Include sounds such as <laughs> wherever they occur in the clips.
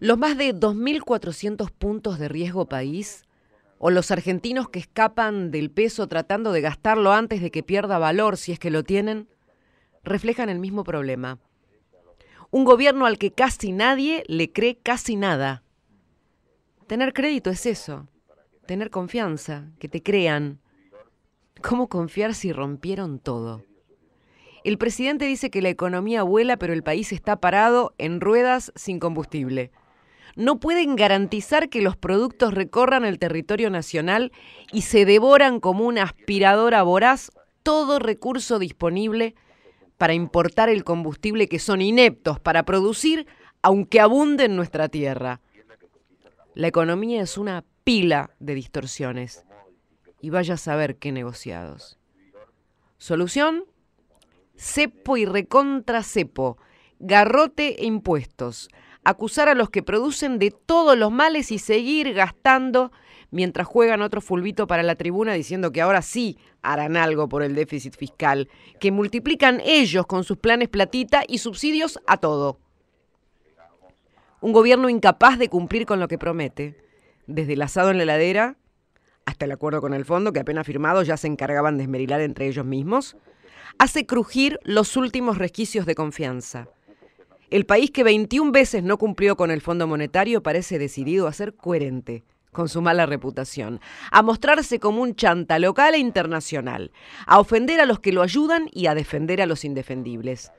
los más de 2.400 puntos de riesgo país o los argentinos que escapan del peso tratando de gastarlo antes de que pierda valor, si es que lo tienen, reflejan el mismo problema. Un gobierno al que casi nadie le cree casi nada. Tener crédito es eso, tener confianza, que te crean. ¿Cómo confiar si rompieron todo? El presidente dice que la economía vuela, pero el país está parado en ruedas sin combustible no pueden garantizar que los productos recorran el territorio nacional y se devoran como una aspiradora voraz todo recurso disponible para importar el combustible que son ineptos para producir, aunque abunde en nuestra tierra. La economía es una pila de distorsiones y vaya a saber qué negociados. Solución, cepo y recontra cepo garrote e impuestos, acusar a los que producen de todos los males y seguir gastando mientras juegan otro fulbito para la tribuna diciendo que ahora sí harán algo por el déficit fiscal, que multiplican ellos con sus planes platita y subsidios a todo. Un gobierno incapaz de cumplir con lo que promete, desde el asado en la heladera hasta el acuerdo con el fondo, que apenas firmado ya se encargaban de esmerilar entre ellos mismos, hace crujir los últimos resquicios de confianza el país que 21 veces no cumplió con el Fondo Monetario parece decidido a ser coherente con su mala reputación, a mostrarse como un chanta local e internacional, a ofender a los que lo ayudan y a defender a los indefendibles.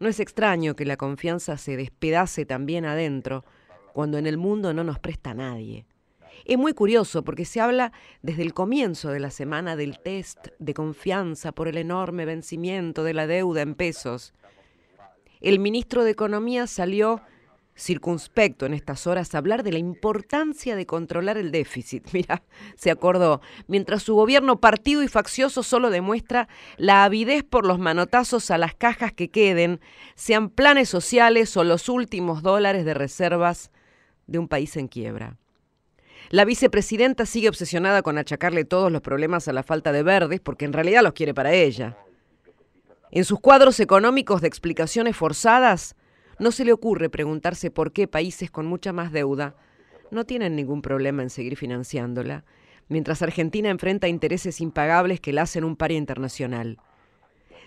No es extraño que la confianza se despedace también adentro, cuando en el mundo no nos presta nadie. Es muy curioso porque se habla desde el comienzo de la semana del test de confianza por el enorme vencimiento de la deuda en pesos el ministro de Economía salió circunspecto en estas horas a hablar de la importancia de controlar el déficit. <laughs> Mira, se acordó, mientras su gobierno partido y faccioso solo demuestra la avidez por los manotazos a las cajas que queden, sean planes sociales o los últimos dólares de reservas de un país en quiebra. La vicepresidenta sigue obsesionada con achacarle todos los problemas a la falta de verdes porque en realidad los quiere para ella. En sus cuadros económicos de explicaciones forzadas, no se le ocurre preguntarse por qué países con mucha más deuda no tienen ningún problema en seguir financiándola, mientras Argentina enfrenta intereses impagables que la hacen un par internacional.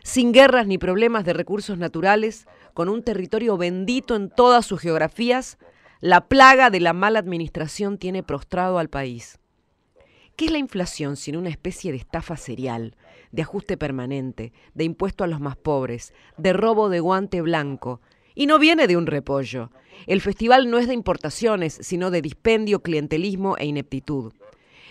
Sin guerras ni problemas de recursos naturales, con un territorio bendito en todas sus geografías, la plaga de la mala administración tiene prostrado al país. ¿Qué es la inflación sin una especie de estafa serial? de ajuste permanente, de impuesto a los más pobres, de robo de guante blanco. Y no viene de un repollo. El festival no es de importaciones, sino de dispendio, clientelismo e ineptitud.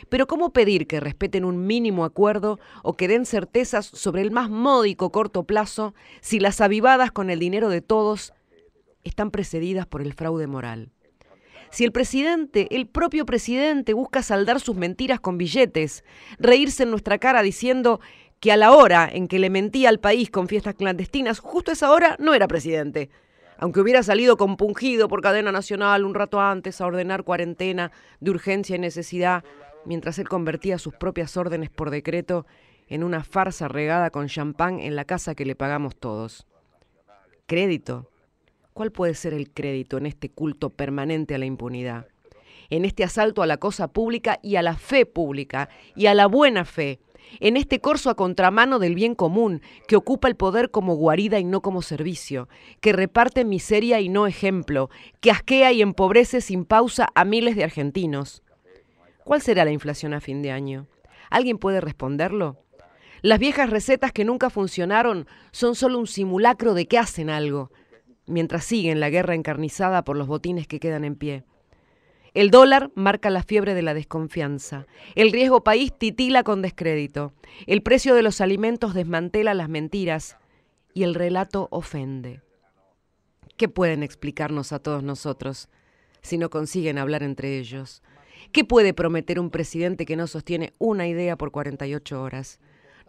Pero ¿cómo pedir que respeten un mínimo acuerdo o que den certezas sobre el más módico corto plazo si las avivadas con el dinero de todos están precedidas por el fraude moral? Si el presidente, el propio presidente, busca saldar sus mentiras con billetes, reírse en nuestra cara diciendo que a la hora en que le mentía al país con fiestas clandestinas, justo esa hora no era presidente. Aunque hubiera salido compungido por cadena nacional un rato antes a ordenar cuarentena de urgencia y necesidad, mientras él convertía sus propias órdenes por decreto en una farsa regada con champán en la casa que le pagamos todos. Crédito. ¿Cuál puede ser el crédito en este culto permanente a la impunidad? En este asalto a la cosa pública y a la fe pública y a la buena fe en este corso a contramano del bien común, que ocupa el poder como guarida y no como servicio, que reparte miseria y no ejemplo, que asquea y empobrece sin pausa a miles de argentinos. ¿Cuál será la inflación a fin de año? ¿Alguien puede responderlo? Las viejas recetas que nunca funcionaron son solo un simulacro de que hacen algo, mientras siguen la guerra encarnizada por los botines que quedan en pie. El dólar marca la fiebre de la desconfianza. El riesgo país titila con descrédito. El precio de los alimentos desmantela las mentiras y el relato ofende. ¿Qué pueden explicarnos a todos nosotros si no consiguen hablar entre ellos? ¿Qué puede prometer un presidente que no sostiene una idea por 48 horas?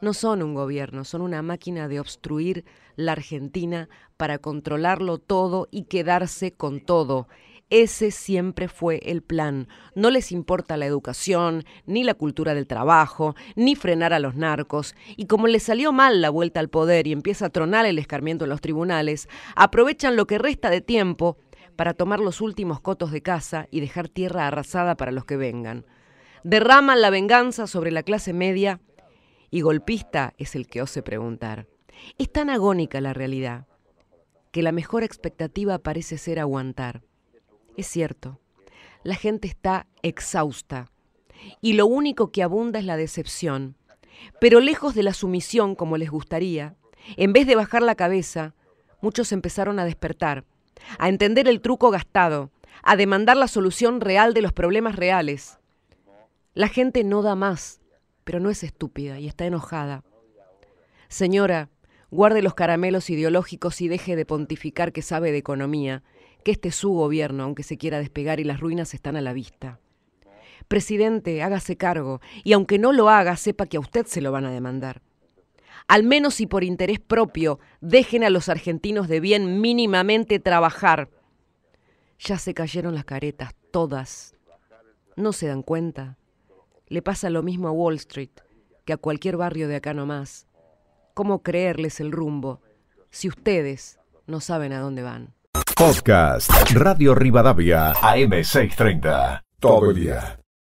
No son un gobierno, son una máquina de obstruir la Argentina para controlarlo todo y quedarse con todo, ese siempre fue el plan. No les importa la educación, ni la cultura del trabajo, ni frenar a los narcos. Y como les salió mal la vuelta al poder y empieza a tronar el escarmiento en los tribunales, aprovechan lo que resta de tiempo para tomar los últimos cotos de casa y dejar tierra arrasada para los que vengan. Derraman la venganza sobre la clase media y golpista es el que ose preguntar. Es tan agónica la realidad que la mejor expectativa parece ser aguantar. Es cierto, la gente está exhausta y lo único que abunda es la decepción. Pero lejos de la sumisión como les gustaría, en vez de bajar la cabeza, muchos empezaron a despertar, a entender el truco gastado, a demandar la solución real de los problemas reales. La gente no da más, pero no es estúpida y está enojada. Señora, guarde los caramelos ideológicos y deje de pontificar que sabe de economía que este su gobierno, aunque se quiera despegar y las ruinas están a la vista. Presidente, hágase cargo, y aunque no lo haga, sepa que a usted se lo van a demandar. Al menos si por interés propio, dejen a los argentinos de bien mínimamente trabajar. Ya se cayeron las caretas, todas. No se dan cuenta. Le pasa lo mismo a Wall Street que a cualquier barrio de acá nomás. ¿Cómo creerles el rumbo si ustedes no saben a dónde van? Podcast Radio Rivadavia AM630. Todo el día.